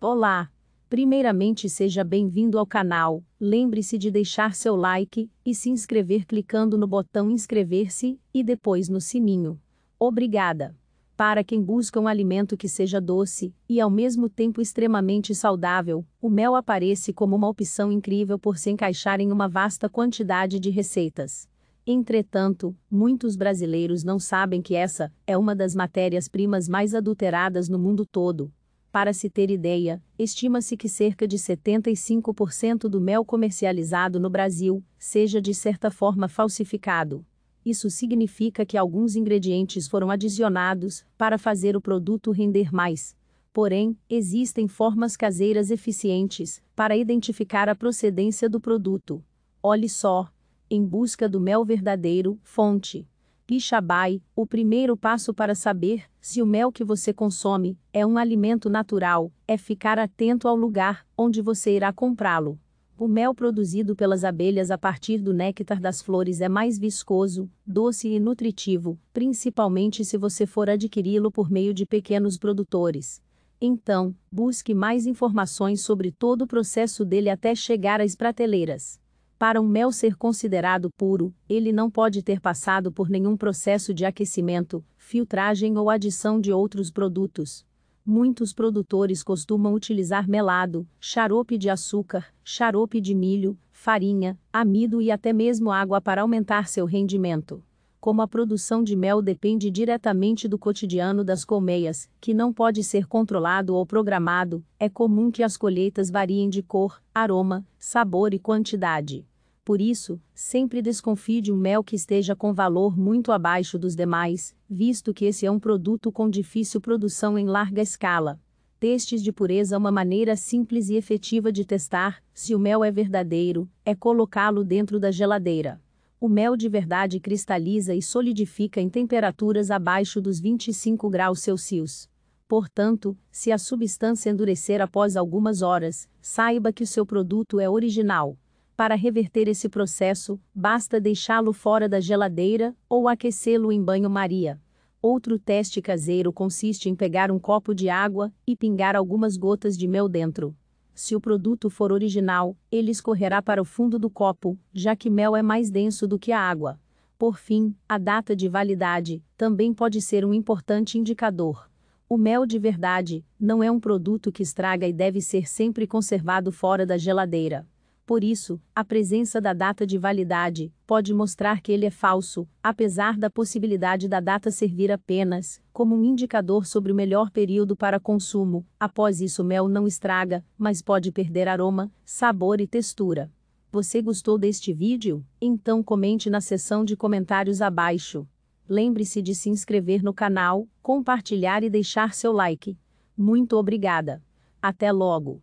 Olá! Primeiramente seja bem-vindo ao canal, lembre-se de deixar seu like e se inscrever clicando no botão inscrever-se e depois no sininho. Obrigada! Para quem busca um alimento que seja doce e ao mesmo tempo extremamente saudável, o mel aparece como uma opção incrível por se encaixar em uma vasta quantidade de receitas. Entretanto, muitos brasileiros não sabem que essa é uma das matérias-primas mais adulteradas no mundo todo, para se ter ideia, estima-se que cerca de 75% do mel comercializado no Brasil seja de certa forma falsificado. Isso significa que alguns ingredientes foram adicionados para fazer o produto render mais. Porém, existem formas caseiras eficientes para identificar a procedência do produto. Olhe só, em busca do mel verdadeiro, fonte. Ixabai, o primeiro passo para saber se o mel que você consome é um alimento natural é ficar atento ao lugar onde você irá comprá-lo. O mel produzido pelas abelhas a partir do néctar das flores é mais viscoso, doce e nutritivo, principalmente se você for adquiri-lo por meio de pequenos produtores. Então, busque mais informações sobre todo o processo dele até chegar às prateleiras. Para um mel ser considerado puro, ele não pode ter passado por nenhum processo de aquecimento, filtragem ou adição de outros produtos. Muitos produtores costumam utilizar melado, xarope de açúcar, xarope de milho, farinha, amido e até mesmo água para aumentar seu rendimento como a produção de mel depende diretamente do cotidiano das colmeias, que não pode ser controlado ou programado, é comum que as colheitas variem de cor, aroma, sabor e quantidade. Por isso, sempre desconfie de um mel que esteja com valor muito abaixo dos demais, visto que esse é um produto com difícil produção em larga escala. Testes de pureza é uma maneira simples e efetiva de testar se o mel é verdadeiro, é colocá-lo dentro da geladeira. O mel de verdade cristaliza e solidifica em temperaturas abaixo dos 25 graus Celsius. Portanto, se a substância endurecer após algumas horas, saiba que o seu produto é original. Para reverter esse processo, basta deixá-lo fora da geladeira ou aquecê-lo em banho-maria. Outro teste caseiro consiste em pegar um copo de água e pingar algumas gotas de mel dentro. Se o produto for original, ele escorrerá para o fundo do copo, já que mel é mais denso do que a água. Por fim, a data de validade também pode ser um importante indicador. O mel de verdade não é um produto que estraga e deve ser sempre conservado fora da geladeira. Por isso, a presença da data de validade pode mostrar que ele é falso, apesar da possibilidade da data servir apenas como um indicador sobre o melhor período para consumo. Após isso, o mel não estraga, mas pode perder aroma, sabor e textura. Você gostou deste vídeo? Então comente na seção de comentários abaixo. Lembre-se de se inscrever no canal, compartilhar e deixar seu like. Muito obrigada. Até logo!